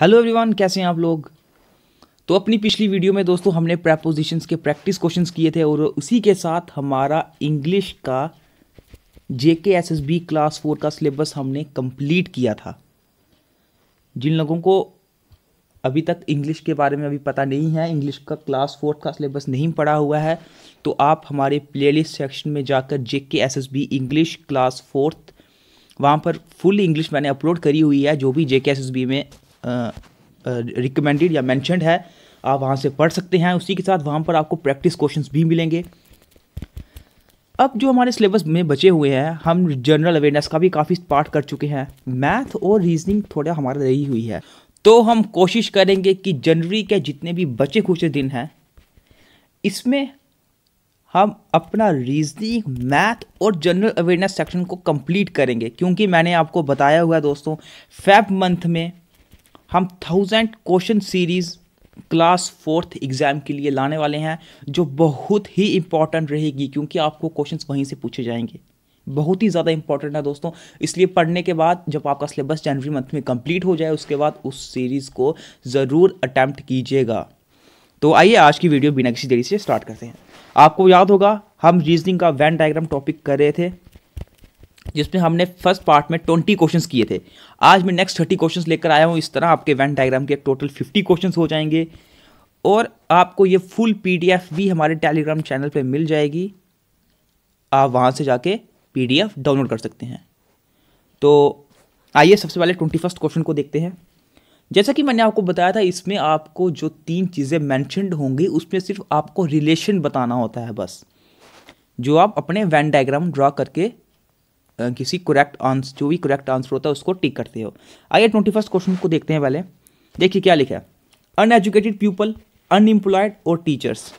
hello everyone कैसे हैं आप लोग तो अपनी पिछली वीडियो में दोस्तों हमने प्रेपोजिशंस के प्रैक्टिस क्वेश्चंस किए थे और उसी के साथ हमारा इंग्लिश का J K S S B class four का सिलेबस हमने कंप्लीट किया था जिन लोगों को अभी तक इंग्लिश के बारे में अभी पता नहीं है इंग्लिश का क्लास फोर्थ का सिलेबस नहीं पढ़ा हुआ है तो आप हमारे प्लेलिस्ट सेक्शन में जाकर J K S S B English class fourth वहाँ पर फुल इंग्लिश मैंने अपलोड करी हुई है जो भी जे एस एस बी में रिकमेंडेड या मैंशनड है आप वहाँ से पढ़ सकते हैं उसी के साथ वहाँ पर आपको प्रैक्टिस क्वेश्चन भी मिलेंगे अब जो हमारे सिलेबस में बचे हुए हैं हम जनरल अवेयरनेस का भी काफ़ी पार्ट कर चुके हैं मैथ और रीजनिंग थोड़ा हमारा रही हुई है तो हम कोशिश करेंगे कि जनवरी के जितने भी बचे खुचे दिन हैं इसमें हम अपना रीजनिंग मैथ और जनरल अवेयरनेस सेक्शन को कंप्लीट करेंगे क्योंकि मैंने आपको बताया हुआ है दोस्तों फेब मंथ में हम thousand question series class fourth exam के लिए लाने वाले हैं जो बहुत ही इंपॉर्टेंट रहेगी क्योंकि आपको क्वेश्चंस वहीं से पूछे जाएंगे बहुत ही ज़्यादा इंपॉर्टेंट है दोस्तों इसलिए पढ़ने के बाद जब आपका सिलेबस जनवरी मंथ में कंप्लीट हो जाए उसके बाद उस सीरीज़ को ज़रूर अटैम्प्ट कीजिएगा तो आइए आज की वीडियो बिना किसी देरी से स्टार्ट करते हैं आपको याद होगा हम रीजनिंग का वैन डायग्राम टॉपिक कर रहे थे जिसमें हमने फर्स्ट पार्ट में ट्वेंटी क्वेश्चन किए थे आज मैं नेक्स्ट थर्टी क्वेश्चन लेकर आया हूँ इस तरह आपके वैन डायग्राम के टोटल फिफ्टी क्वेश्चन हो जाएंगे और आपको ये फुल पीडीएफ भी हमारे टेलीग्राम चैनल पर मिल जाएगी आप वहाँ से जाके पीडीएफ डाउनलोड कर सकते हैं तो आइए सबसे पहले ट्वेंटी फर्स्ट क्वेश्चन को देखते हैं जैसा कि मैंने आपको बताया था इसमें आपको जो तीन चीज़ें मैंशनड होंगी उसमें सिर्फ आपको रिलेशन बताना होता है बस जो आप अपने वैन डायग्राम ड्रा करके किसी करेक्ट आंसर जो भी करेक्ट आंसर होता है उसको टिक करते हो आइए ट्वेंटी फर्स्ट क्वेश्चन को देखते हैं पहले देखिए क्या लिखा है अनएजुकेटेड पीपल अनएम्प्लॉयड और टीचर्स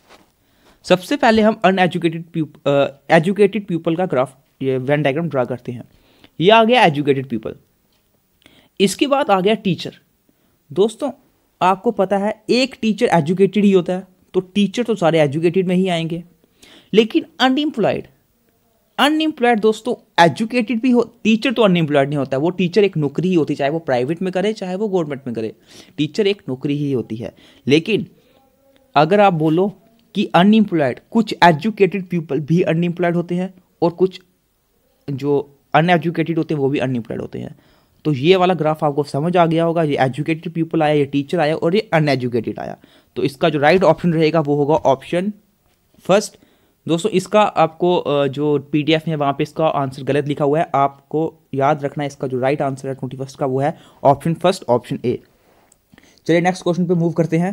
सबसे पहले हम अनएजुकेटेड एजुकेटेड पीपल का ग्राफ वेन डायग्राम ड्रा करते हैं ये आ गया एजुकेटेड पीपल इसके बाद आ गया टीचर दोस्तों आपको पता है एक टीचर एजुकेटेड ही होता है तो टीचर तो सारे एजुकेटेड में ही आएंगे लेकिन अनएम्प्लॉयड अनएम्प्लॉयड दोस्तों एजुकेटेड भी हो टीचर तो अनएम्प्लॉयड नहीं होता है वो टीचर एक नौकरी ही होती है चाहे वो प्राइवेट में करे चाहे वो गवर्नमेंट में करे टीचर एक नौकरी ही होती है लेकिन अगर आप बोलो कि अनएम्प्लॉयड कुछ एजुकेटेड पीपल भी अनएम्प्लॉयड होते हैं और कुछ जो अनएजुकेटेड होते हैं वो भी अनएम्प्लॉयड होते हैं तो ये वाला ग्राफ आपको समझ आ गया होगा ये एजुकेटेड पीपल आया ये टीचर आया और ये अनएजुकेटेड आया तो इसका जो राइट right ऑप्शन रहेगा वो होगा ऑप्शन फर्स्ट दोस्तों इसका आपको जो पी में वहाँ पे इसका आंसर गलत लिखा हुआ है आपको याद रखना है इसका जो राइट आंसर है ट्वेंटी फर्स्ट का वो है ऑप्शन फर्स्ट ऑप्शन ए चलिए नेक्स्ट क्वेश्चन पे मूव करते हैं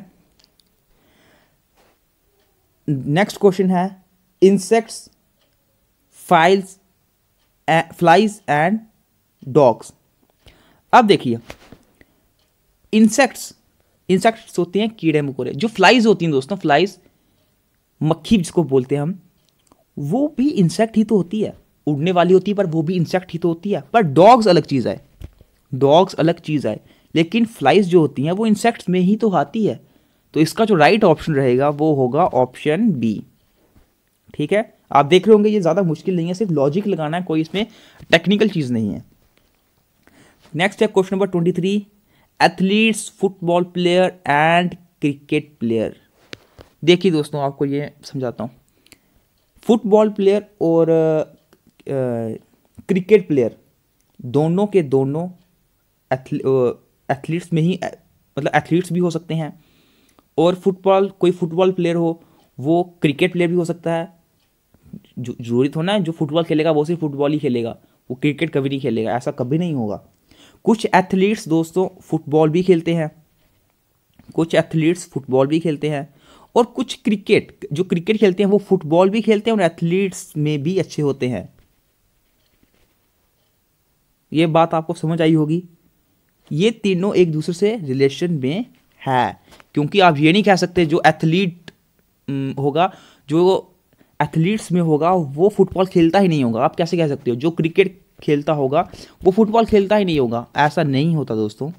नेक्स्ट क्वेश्चन है insects files flies and dogs अब देखिए इंसेक्ट्स इंसेक्ट्स होते हैं कीड़े मकोड़े जो फ्लाइज होती हैं दोस्तों फ्लाइज मक्खी जिसको बोलते हैं हम वो भी इंसेक्ट ही तो होती है उड़ने वाली होती है पर वो भी इंसेक्ट ही तो होती है पर डॉग्स अलग चीज़ है डॉग्स अलग चीज़ है लेकिन फ्लाइज जो होती हैं वो इंसेक्ट्स में ही तो आती है तो इसका जो राइट ऑप्शन रहेगा वो होगा ऑप्शन बी ठीक है आप देख रहे होंगे ये ज़्यादा मुश्किल नहीं है सिर्फ लॉजिक लगाना है कोई इसमें टेक्निकल चीज़ नहीं है नेक्स्ट है question number twenty three athletes football player and cricket player देखिए दोस्तों आपको ये समझाता हूँ फुटबॉल प्लेयर और क्रिकेट प्लेयर दोनों के दोनों एथलीट्स में ही मतलब एथलीट्स भी हो सकते हैं और फुटबॉल कोई फुटबॉल प्लेयर हो वो क्रिकेट प्लेयर भी हो सकता है जरूरी तो ना जो फुटबॉल खेलेगा वो सिर्फ फुटबॉल ही खेलेगा वो क्रिकेट कभी नहीं खेलेगा ऐसा कभी नहीं होगा कुछ एथलीट्स दोस्तों फुटबॉल भी खेलते हैं कुछ एथलीट्स फुटबॉल भी खेलते हैं और कुछ क्रिकेट जो क्रिकेट खेलते हैं वो फुटबॉल भी खेलते हैं और एथलीट्स में भी अच्छे होते हैं ये बात आपको समझ आई होगी ये तीनों एक दूसरे से रिलेशन में है क्योंकि आप ये नहीं कह सकते जो एथलीट होगा जो एथलीट्स में होगा वो फुटबॉल खेलता ही नहीं होगा आप कैसे कह सकते हो जो क्रिकेट खेलता होगा वो फुटबॉल खेलता ही नहीं होगा ऐसा नहीं होता दोस्तों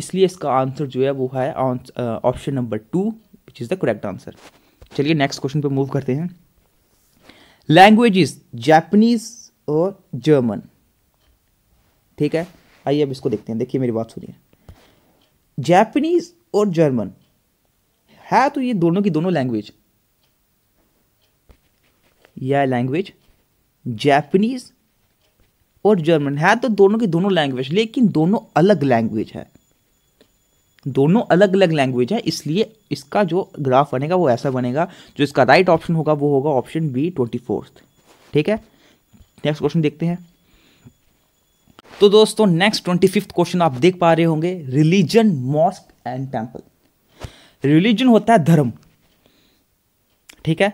इसलिए इसका आंसर जो है वो है option number two which is the correct answer चलिए नेक्स्ट क्वेश्चन पे मूव करते हैं लैंग्वेजेस जापनीज और जर्मन ठीक है आइए अब इसको देखते हैं देखिए मेरी बात सुनिए जापनीज और जर्मन है तो ये दोनों की दोनों लैंग्वेज यह लैंग्वेज जापनीज और जर्मन है तो दोनों की दोनों लैंग्वेज लेकिन दोनों अलग लैंग्वेज है दोनों अलग अलग लैंग्वेज है इसलिए इसका जो ग्राफ बनेगा वो ऐसा बनेगा जो इसका राइट ऑप्शन होगा वो होगा ऑप्शन बी ट्वेंटी फोर्थ ठीक है नेक्स्ट क्वेश्चन देखते हैं तो दोस्तों नेक्स्ट ट्वेंटी फिफ्थ क्वेश्चन आप देख पा रहे होंगे religion mosque and temple religion होता है धर्म ठीक है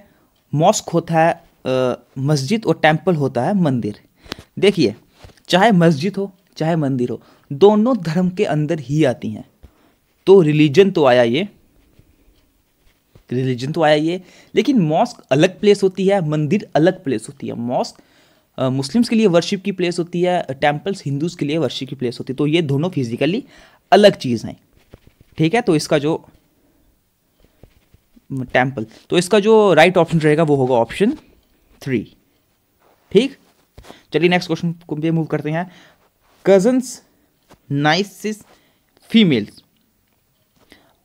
मॉस्क होता है मस्जिद और टेम्पल होता है मंदिर देखिए चाहे मस्जिद हो चाहे मंदिर हो दोनों धर्म के अंदर ही आती हैं तो रिलीजन तो आया ये रिलीजन तो आया ये लेकिन मॉस्क अलग प्लेस होती है मंदिर अलग प्लेस होती है मॉस्क मुस्लिम्स के लिए वर्शिप की प्लेस होती है टेम्पल्स हिंदूज़ के लिए वर्शिप की प्लेस होती है तो ये दोनों फिजिकली अलग चीज़ हैं ठीक है तो इसका जो टेम्पल तो इसका जो राइट ऑप्शन रहेगा वो होगा ऑप्शन थ्री ठीक चलिए नेक्स्ट क्वेश्चन को भी मूव करते हैं कजन्स नाइसिस फीमेल्स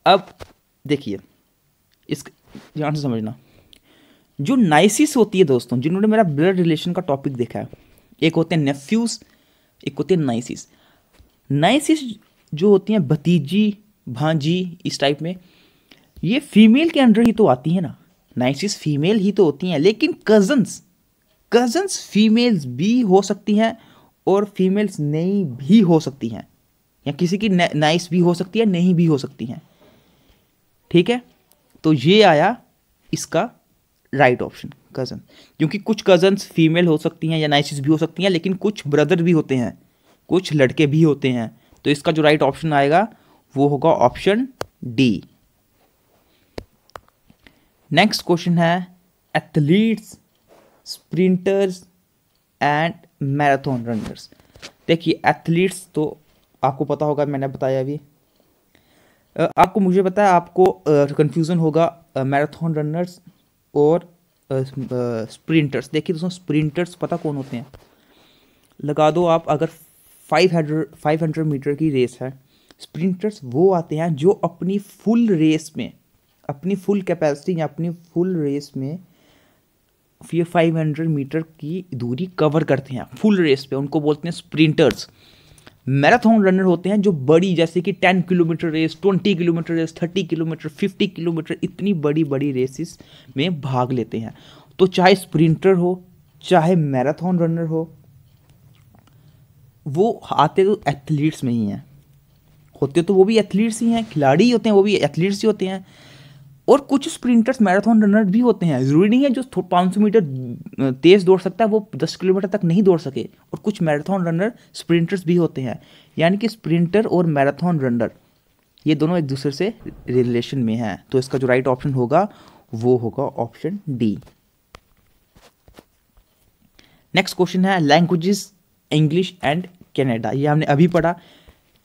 अब देखिए इस ध्यान से समझना जो नाइसिस होती है दोस्तों जिन्होंने मेरा ब्लड रिलेशन का टॉपिक देखा है एक होते हैं नेफ्यूज एक होते हैं नाइसिस नाइसिस जो होती हैं भतीजी भांजी इस टाइप में ये फीमेल के अंडर ही तो आती है ना नाइसिस फीमेल ही तो होती हैं लेकिन कजन्स कजन्स फीमेल्स भी हो सकती हैं और फीमेल्स नहीं भी हो सकती हैं या किसी की नाइस भी हो सकती है नहीं भी हो सकती हैं ठीक है तो ये आया इसका राइट ऑप्शन कज़न क्योंकि कुछ कज़न्स फीमेल हो सकती हैं या नाइसिस भी हो सकती हैं लेकिन कुछ ब्रदर भी होते हैं कुछ लड़के भी होते हैं तो इसका जो राइट ऑप्शन आएगा वो होगा ऑप्शन डी नेक्स्ट क्वेश्चन है athletes sprinters and marathon runners देखिए एथलीट्स तो आपको पता होगा मैंने बताया अभी आपको मुझे पता है आपको कन्फ्यूज़न होगा मैराथन रनर्स और स्प्रिंटर्स देखिए दोस्तों स्प्रिंटर्स पता कौन होते हैं लगा दो आप अगर five hundred five hundred meter की रेस है स्प्रिंटर्स वो आते हैं जो अपनी फुल रेस में अपनी फुल कैपेसिटी या अपनी फुल रेस में फिर फाइव हंड्रेड मीटर की दूरी कवर करते हैं फुल रेस पे उनको बोलते हैं स्प्रिंटर्स मैराथन रनर होते हैं जो बड़ी जैसे कि ten kilometer race twenty kilometer race thirty kilometer fifty kilometer इतनी बड़ी बड़ी रेसिस में भाग लेते हैं तो चाहे स्प्रिंटर हो चाहे मैराथन रनर हो वो आते तो एथलीट्स में ही हैं होते तो वो भी एथलीट्स ही हैं खिलाड़ी होते हैं वो भी एथलीट्स ही होते हैं और कुछ स्प्रिंटर्स मैराथन रनर भी होते हैं जरूरी नहीं है जो पाँच सौ मीटर तेज़ दौड़ सकता है वो दस किलोमीटर तक नहीं दौड़ सके और कुछ मैराथन रनर स्प्रिंटर्स भी होते हैं यानी कि स्प्रिंटर और मैराथन रनर ये दोनों एक दूसरे से रिलेशन में हैं तो इसका जो राइट ऑप्शन होगा वो होगा ऑप्शन डी नेक्स्ट क्वेश्चन है लैंग्वेजेस इंग्लिश एंड कनाडा ये हमने अभी पढ़ा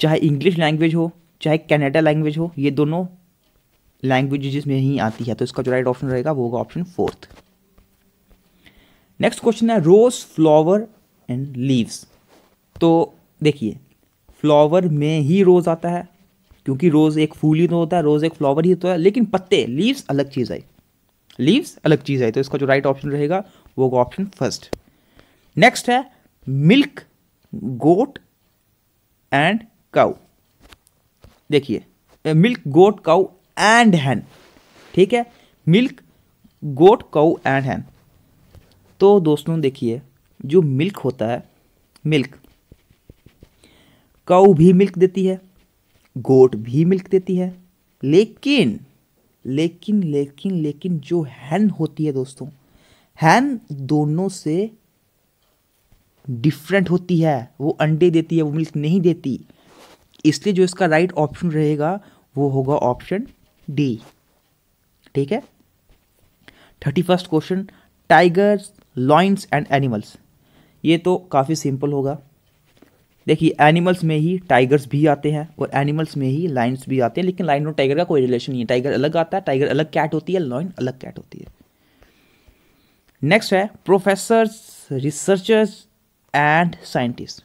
चाहे इंग्लिश लैंग्वेज हो चाहे कनाडा लैंग्वेज हो ये दोनों लैंग्वेजेस में ही आती है तो इसका जो राइट ऑप्शन रहेगा वो होगा ऑप्शन फोर्थ नेक्स्ट क्वेश्चन है रोज फ्लावर एंड लीव्स तो देखिए फ्लावर में ही रोज़ आता है क्योंकि रोज़ एक फूल ही तो होता है रोज़ एक फ्लावर ही तो है लेकिन पत्ते लीव्स अलग चीज़ आई लीव्स अलग चीज़ आई तो इसका जो राइट ऑप्शन रहेगा वो होगा ऑप्शन फर्स्ट नेक्स्ट है मिल्क गोट एंड काउ देखिए milk goat cow and hen ठीक है मिल्क गोट कौ एंड हैन तो दोस्तों देखिए जो मिल्क होता है मिल्क काऊ भी मिल्क देती है गोट भी मिल्क देती है लेकिन लेकिन लेकिन लेकिन जो हैन होती है दोस्तों हैन दोनों से डिफरेंट होती है वो अंडे देती है वो मिल्क नहीं देती इसलिए जो इसका राइट ऑप्शन रहेगा वो होगा ऑप्शन डी ठीक है thirty first question tigers lions and animals ये तो काफ़ी सिंपल होगा देखिए एनिमल्स में ही टाइगर्स भी आते हैं और एनिमल्स में ही लाइन्स भी आते हैं लेकिन लाइन और टाइगर का कोई रिलेशन नहीं है टाइगर अलग आता है टाइगर अलग कैट होती है लॉइन अलग कैट होती है नेक्स्ट है प्रोफेसर्स रिसर्चर्स एंड साइंटिस्ट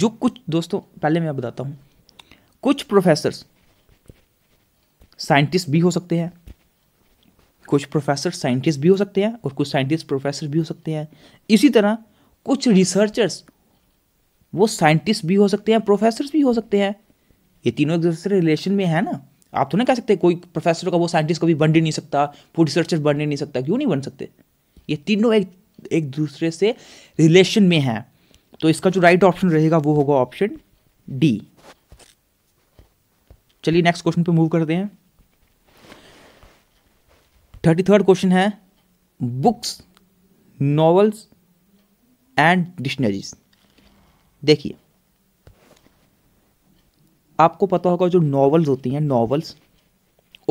जो कुछ दोस्तों पहले मैं बताता हूँ कुछ प्रोफेसर्स साइंटिस्ट भी हो सकते हैं कुछ प्रोफेसर साइंटिस्ट भी हो सकते हैं और कुछ साइंटिस्ट प्रोफेसर भी हो सकते हैं इसी तरह कुछ रिसर्चर्स वो साइंटिस्ट भी हो सकते हैं प्रोफेसर भी हो सकते हैं ये तीनों एक दूसरे से रिलेशन में है ना आप तो नहीं कह सकते कोई प्रोफेसर का वो साइंटिस्ट कभी बन ही नहीं सकता वो रिसर्चर बन ही नहीं सकता क्यों नहीं बन सकते ये तीनों एक एक दूसरे से रिलेशन में है तो इसका जो राइट ऑप्शन रहेगा वो होगा ऑप्शन डी चलिए नेक्स्ट क्वेश्चन पे मूव करते हैं थर्टी थर्ड क्वेश्चन है बुक्स नॉवल्स एंड डिक्शनरीज देखिए आपको पता होगा जो नॉवल्स होती हैं नॉवल्स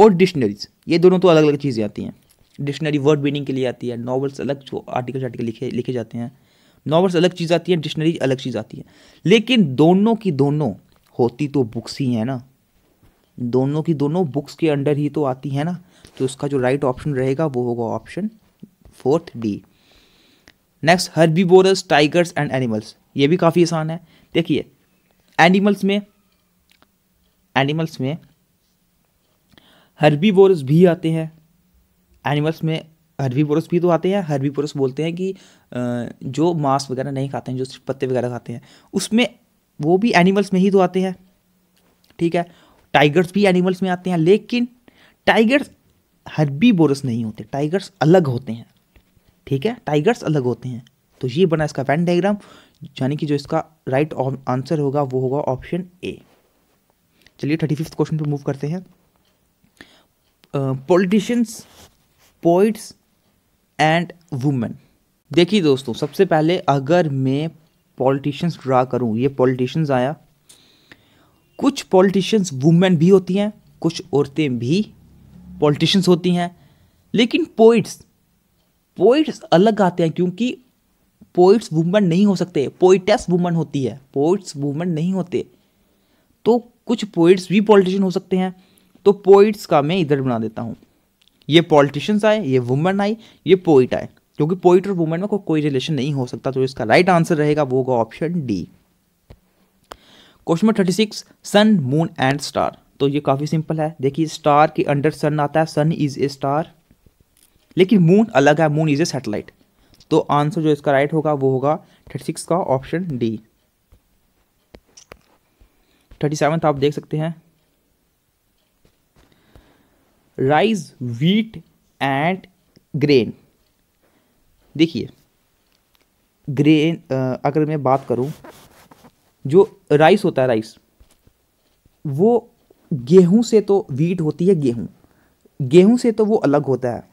और डिक्शनरीज ये दोनों तो अलग अलग चीज़ें आती हैं डिक्शनरी वर्ड मीनिंग के लिए आती है नॉवल्स अलग आर्टिकल आर्टिकल लिखे लिखे जाते हैं नॉवल्स अलग चीज़ आती है डिक्शनरी अलग चीज़ आती है लेकिन दोनों की दोनों होती तो बुक्स ही हैं ना दोनों की दोनों बुक्स के अंडर ही तो आती हैं ना तो उसका जो राइट ऑप्शन रहेगा वो होगा option fourth D next herbivorous tigers and animals ये भी काफ़ी आसान है देखिए एनिमल्स में एनिमल्स में हर्बीबोरस भी आते हैं एनिमल्स में हर्बीबोरस भी तो आते हैं हर्बीबोरस बोलते हैं कि जो मांस वगैरह नहीं खाते हैं जो सिर्फ पत्ते वगैरह खाते हैं उसमें वो भी एनिमल्स में ही तो आते हैं ठीक है टाइगर्स भी एनिमल्स में आते हैं लेकिन टाइगर्स हरबी बोरस नहीं होते टाइगर्स अलग होते हैं ठीक है टाइगर्स अलग होते हैं तो ये बना इसका वैन डायग्राम यानी कि जो इसका राइट आंसर होगा वो होगा ऑप्शन ए चलिए थर्टी फिफ्थ क्वेश्चन पर मूव करते हैं पॉलिटिशियंस पोइट्स एंड वुमेन देखिए दोस्तों सबसे पहले अगर मैं पॉलिटिशियंस ड्रा करूं ये पॉलिटिशियंस आया कुछ पॉलिटिशियंस वुमेन भी होती हैं कुछ औरतें भी पॉलिटिशियंस होती हैं लेकिन पोइट्स पोइट्स अलग आते हैं क्योंकि पोइट्स वुमेन नहीं हो सकते पोइटस वुमेन होती है पोइट्स वुमेन नहीं होते तो कुछ पोइट्स भी पॉलिटिशियन हो सकते हैं तो पोइट्स का मैं इधर बना देता हूँ ये पॉलिटिशियंस आए ये वुमेन आई ये पोइट आए क्योंकि पोइट और वुमेन में को, कोई रिलेशन नहीं हो सकता तो इसका राइट आंसर रहेगा वो होगा option D question number thirty six sun moon and star तो ये काफ़ी सिंपल है देखिए स्टार के अंडर सन आता है सन इज़ ए स्टार लेकिन मून अलग है मून इज़ ए सैटेलाइट तो आंसर जो इसका राइट होगा वो होगा थर्टी सिक्स का ऑप्शन डी थर्टी सेवन आप देख सकते हैं राइस व्हीट एंड ग्रेन देखिए ग्रेन अगर मैं बात करूं जो राइस होता है राइस वो गेहूं से तो वीट होती है गेहूं गेहूं से तो वो अलग होता है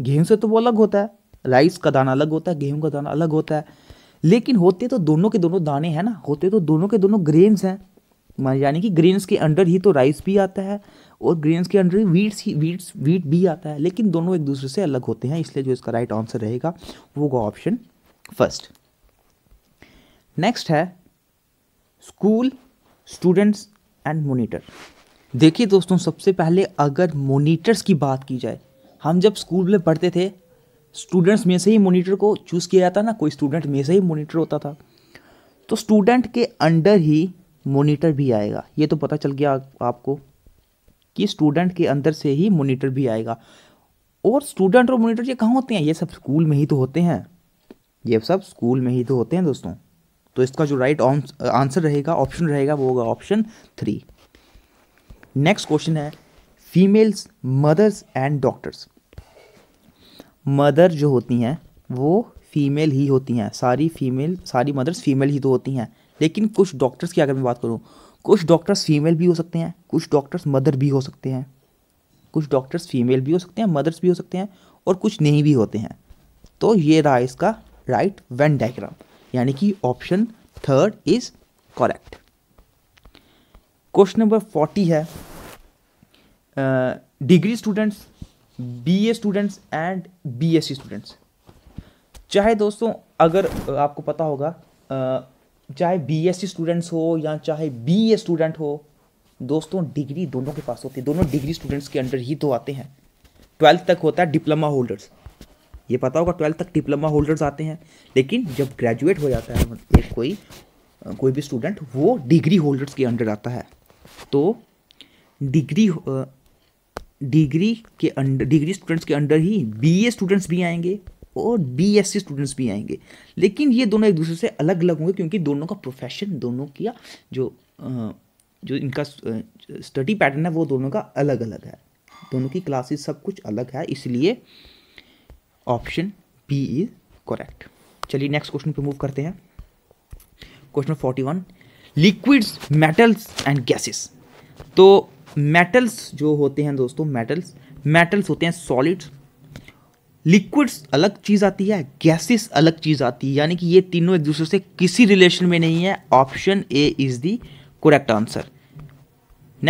गेहूं से तो वो अलग होता है राइस का दाना अलग होता है गेहूं का दाना अलग होता है लेकिन होते तो दोनों के दोनों दाने हैं ना होते तो दोनों के दोनों ग्रेन्स हैं यानी कि ग्रेन्स के अंडर ही तो राइस भी आता है और ग्रेन्स के अंडर ही वीट्स ही वीट्स वीट भी आता है लेकिन दोनों एक दूसरे से अलग होते हैं इसलिए जो इसका राइट आंसर रहेगा वो होगा ऑप्शन फर्स्ट नेक्स्ट है स्कूल स्टूडेंट्स एंड मोनिटर देखिए दोस्तों सबसे पहले अगर मोनीटर्स की बात की जाए हम जब स्कूल में पढ़ते थे स्टूडेंट्स में से ही मोनीटर को चूज़ किया जाता ना कोई स्टूडेंट में से ही मोनीटर होता था तो स्टूडेंट के अंडर ही मोनीटर भी आएगा ये तो पता चल गया आपको कि स्टूडेंट के अंदर से ही मोनीटर भी आएगा और स्टूडेंट और मोनीटर ये कहाँ होते हैं ये सब स्कूल में ही तो होते हैं ये सब स्कूल में ही तो होते हैं दोस्तों तो इसका जो राइट आंसर रहेगा ऑप्शन रहेगा वो होगा ऑप्शन थ्री नेक्स्ट क्वेश्चन है females mothers and doctors mother जो होती हैं वो फीमेल ही होती हैं सारी फीमेल सारी मदर्स फीमेल ही तो होती हैं लेकिन कुछ डॉक्टर्स की अगर मैं बात करूँ कुछ डॉक्टर्स फीमेल भी हो सकते हैं कुछ डॉक्टर्स मदर भी हो सकते हैं कुछ डॉक्टर्स फीमेल भी हो सकते हैं मदर्स भी हो सकते हैं और कुछ नहीं भी होते हैं तो ये रहा इसका राइट वेन डायग्राम यानी कि option third is correct question number forty है degree students BA students and BSc students चाहे दोस्तों अगर आपको पता होगा चाहे बीएससी स्टूडेंट्स हो या चाहे बीए स्टूडेंट हो दोस्तों डिग्री दोनों के पास होती है दोनों डिग्री स्टूडेंट्स के अंडर ही तो आते हैं ट्वेल्थ तक होता है डिप्लोमा होल्डर्स ये पता होगा ट्वेल्थ तक डिप्लोमा होल्डर्स आते हैं लेकिन जब ग्रेजुएट हो जाता है मतलब एक कोई कोई भी स्टूडेंट वो डिग्री होल्डर्स के अंडर आता है तो डिग्री डिग्री के अंडर डिग्री स्टूडेंट्स के अंडर ही ए स्टूडेंट्स भी आएंगे और बी एस सी स्टूडेंट्स भी आएंगे लेकिन ये दोनों एक दूसरे से अलग अलग होंगे क्योंकि दोनों का प्रोफेशन दोनों का जो जो इनका स्टडी पैटर्न है वो दोनों का अलग अलग है दोनों की क्लासेस सब कुछ अलग है इसलिए ऑप्शन बी इज करेक्ट चलिए नेक्स्ट क्वेश्चन पे मूव करते हैं question forty one liquids metals and gases तो मेटल्स जो होते हैं दोस्तों मेटल्स मेटल्स होते हैं सॉलिड्स लिक्विड्स अलग चीज़ आती है गैसेस अलग चीज़ आती है यानी कि ये तीनों एक दूसरे से किसी रिलेशन में नहीं है option A is the correct answer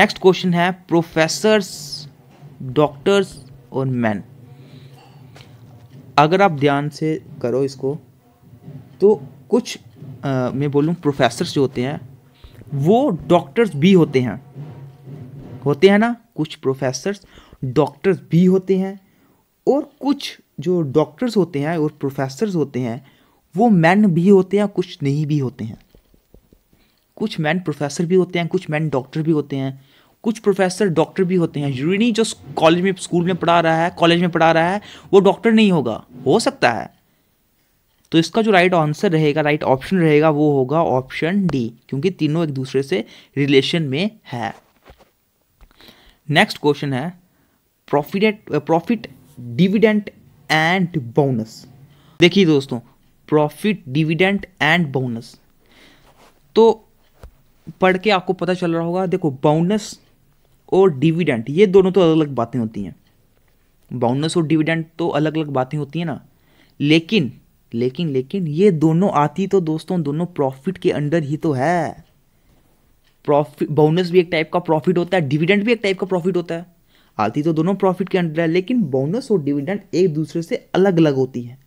next question है प्रोफेसर्स डॉक्टर्स और मैन अगर आप ध्यान से करो इसको तो कुछ आ, मैं बोलूँ प्रोफेसर्स जो होते हैं वो डॉक्टर्स भी होते हैं होते हैं ना कुछ प्रोफेसर्स डॉक्टर्स भी होते हैं और कुछ जो डॉक्टर्स होते हैं और प्रोफेसर्स होते हैं वो मैन भी होते हैं कुछ नहीं भी होते हैं कुछ मैन प्रोफेसर भी होते हैं कुछ मैन डॉक्टर भी होते हैं कुछ प्रोफेसर डॉक्टर भी होते हैं नहीं जो कॉलेज में स्कूल में पढ़ा रहा है कॉलेज में पढ़ा रहा है वो डॉक्टर नहीं होगा हो सकता है तो इसका जो राइट आंसर रहेगा राइट ऑप्शन रहेगा वो होगा ऑप्शन डी क्योंकि तीनों एक दूसरे से रिलेशन में है नेक्स्ट क्वेश्चन है profit profit dividend and bonus देखिए दोस्तों प्रॉफिट डिविडेंट एंड बोनस तो पढ़ के आपको पता चल रहा होगा देखो बोनस और डिविडेंट ये दोनों तो अलग अलग बातें होती हैं बोनस और डिविडेंट तो अलग अलग बातें होती हैं ना लेकिन लेकिन लेकिन ये दोनों आती तो दोस्तों दोनों प्रॉफिट के अंडर ही तो है प्रॉफिट बोनस भी एक टाइप का प्रॉफिट होता है डिविडेंड भी एक टाइप का प्रॉफिट होता है आती तो दोनों प्रॉफिट के अंडर है लेकिन बोनस और डिविडेंड एक दूसरे से अलग अलग होती है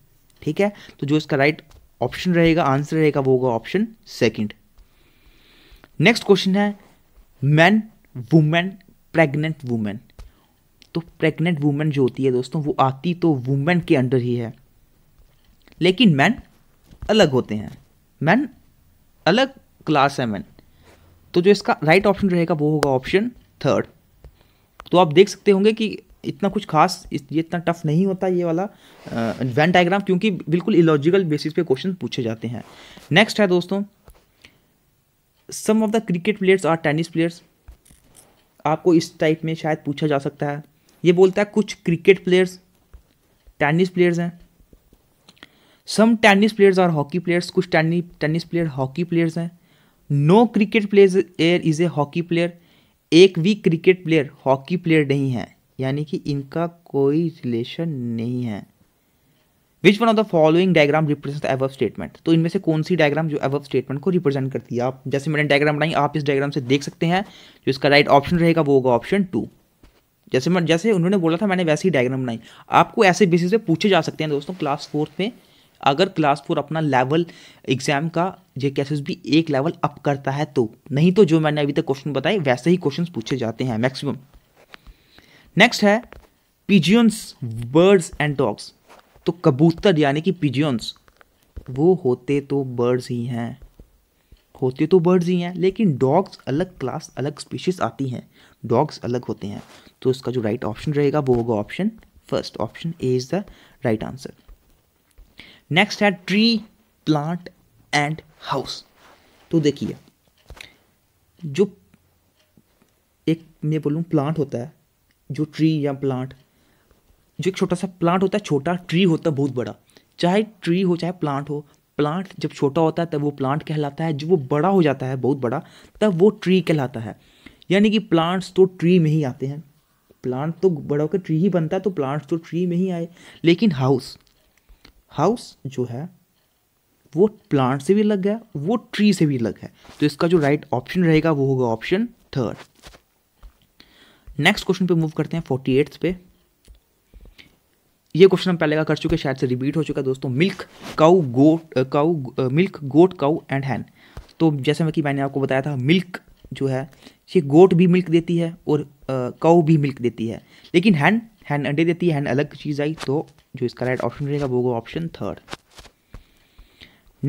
ठीक है तो जो इसका राइट ऑप्शन रहेगा आंसर रहेगा वो होगा ऑप्शन सेकेंड नेक्स्ट क्वेश्चन है मैन वुमेन प्रेग्नेंट वुमेन तो प्रेग्नेंट वुमेन जो होती है दोस्तों वो आती तो वुमेन के अंडर ही है लेकिन मैन अलग होते हैं मैन अलग क्लास है मैन तो जो इसका राइट ऑप्शन रहेगा वो होगा ऑप्शन थर्ड तो आप देख सकते होंगे कि इतना कुछ खास ये इतना टफ नहीं होता ये वाला वैन डायग्राम क्योंकि बिल्कुल इलॉजिकल बेसिस पे क्वेश्चन पूछे जाते हैं नेक्स्ट है दोस्तों some of the cricket players are tennis players आपको इस टाइप में शायद पूछा जा सकता है ये बोलता है कुछ क्रिकेट प्लेयर्स टेनिस प्लेयर्स हैं सम टेनिस प्लेयर्स और हॉकी प्लेयर्स कुछ tennis tennis player hockey players हैं no cricket player is a hockey player एक भी क्रिकेट प्लेयर हॉकी प्लेयर नहीं है यानी कि इनका कोई रिलेशन नहीं है which one of the following diagram represent एव स्टेटमेंट तो इनमें से कौन सी डायग्राम जो एव स्टेटमेंट को रिप्रेजेंट करती है आप जैसे मैंने डायग्राम बनाई आप इस डायग्राम से देख सकते हैं जो इसका राइट ऑप्शन रहेगा वो होगा ऑप्शन टू जैसे मैं जैसे उन्होंने बोला था मैंने वैसे ही डायग्राम बनाई आपको ऐसे बेसिस पे पूछे जा सकते हैं दोस्तों क्लास फोर्थ में अगर क्लास फोर अपना लेवल एग्जाम का जे के भी एक लेवल अप करता है तो नहीं तो जो मैंने अभी तक क्वेश्चन बताए वैसे ही क्वेश्चन पूछे जाते हैं मैक्सिमम नेक्स्ट है पिजियंस बर्ड्स एंड डॉग्स तो कबूतर यानी कि पिजियंस वो होते तो बर्ड्स ही हैं होते तो बर्ड्स ही हैं लेकिन डॉग्स अलग क्लास अलग स्पीशीज आती हैं डॉग्स अलग होते हैं तो इसका जो राइट ऑप्शन रहेगा वो होगा option first option A is the right answer next है ट्री प्लांट एंड हाउस तो देखिए जो एक मैं बोलूँ प्लांट होता है जो ट्री या प्लांट जो एक छोटा सा प्लांट होता है छोटा ट्री होता है बहुत बड़ा चाहे ट्री हो चाहे प्लांट हो प्लांट जब छोटा होता है तब वो प्लांट कहलाता है जब वो बड़ा हो जाता है बहुत बड़ा तब वो ट्री कहलाता है यानी कि प्लांट्स तो ट्री में ही आते हैं प्लांट तो बड़ा होकर ट्री ही बनता है तो प्लांट्स तो ट्री में ही आए लेकिन हाउस हाउस जो है वो प्लांट से भी अलग है वो ट्री से भी अलग है तो इसका जो राइट right ऑप्शन रहेगा वो होगा ऑप्शन थर्ड नेक्स्ट क्वेश्चन पे मूव करते हैं फोर्टी एट्थ पे ये क्वेश्चन हम पहले का कर चुके शायद से रिपीट हो चुका दोस्तों milk cow goat cow milk goat cow and hen तो जैसे मैं कि मैंने आपको बताया था मिल्क जो है ये गोट भी मिल्क देती है और कौ uh, भी मिल्क देती है लेकिन हैन हैन अंडे देती है हैन अलग चीज़ आई तो जो इसका राइट ऑप्शन रहेगा वो होगा ऑप्शन थर्ड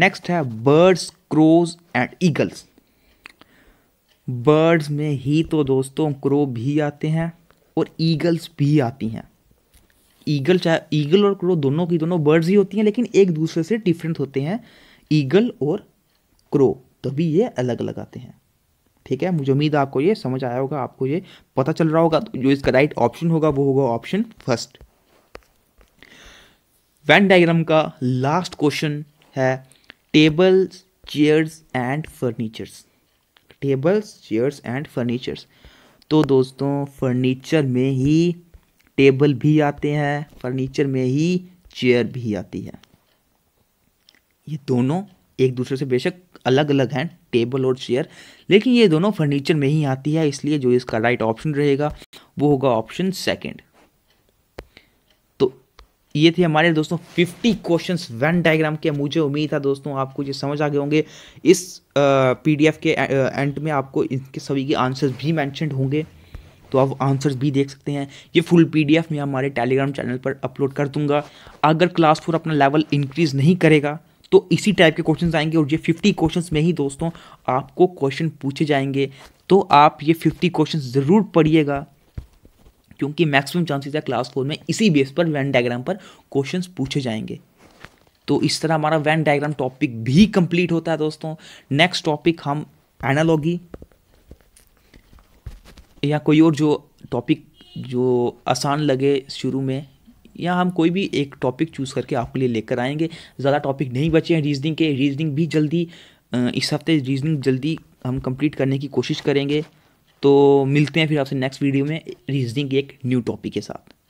नेक्स्ट है birds crows and eagles birds में ही तो दोस्तों क्रो भी आते हैं और ईगल्स भी आती हैं ईगल चाहे ईगल और क्रो दोनों की दोनों बर्ड्स ही होती हैं लेकिन एक दूसरे से डिफरेंट होते हैं ईगल और क्रो तभी ये अलग अलग आते हैं ठीक है मुझे उम्मीद आपको ये समझ आया होगा आपको ये पता चल रहा होगा तो जो इसका राइट ऑप्शन होगा वो होगा ऑप्शन फर्स्ट वैन डायग्राम का लास्ट क्वेश्चन है tables chairs and furnitures tables chairs and furnitures तो दोस्तों फर्नीचर में ही टेबल भी आते हैं फर्नीचर में ही चेयर भी आती है ये दोनों एक दूसरे से बेशक अलग अलग हैं टेबल और चेयर लेकिन ये दोनों फर्नीचर में ही आती है इसलिए जो इसका राइट ऑप्शन रहेगा वो होगा ऑप्शन सेकेंड तो ये थे हमारे दोस्तों 50 क्वेश्चंस वन डायग्राम के मुझे उम्मीद था दोस्तों आपको ये समझ आ गए होंगे इस पीडीएफ के एंड में आपको इनके सभी के आंसर्स भी मैंशनड होंगे तो आप आंसर्स भी देख सकते हैं ये फुल पीडीएफ मैं हमारे टेलीग्राम चैनल पर अपलोड कर दूंगा अगर क्लास फोर अपना लेवल इंक्रीज़ नहीं करेगा तो इसी टाइप के क्वेश्चन आएंगे और ये फिफ्टी क्वेश्चन में ही दोस्तों आपको क्वेश्चन पूछे जाएंगे तो आप ये फिफ्टी क्वेश्चन ज़रूर पढ़िएगा क्योंकि मैक्सिमम चांसेस है क्लास फोर में इसी बेस पर वैन डायग्राम पर क्वेश्चंस पूछे जाएंगे तो इस तरह हमारा वैन डायग्राम टॉपिक भी कंप्लीट होता है दोस्तों नेक्स्ट टॉपिक हम एनालॉगी या कोई और जो टॉपिक जो आसान लगे शुरू में या हम कोई भी एक टॉपिक चूज़ करके आपके लिए लेकर आएंगे ज़्यादा टॉपिक नहीं बचे हैं रीजनिंग के रीजनिंग भी जल्दी इस हफ्ते रीजनिंग जल्दी हम कंप्लीट करने की कोशिश करेंगे तो मिलते हैं फिर आपसे नेक्स्ट वीडियो में रीजनिंग के एक न्यू टॉपिक के साथ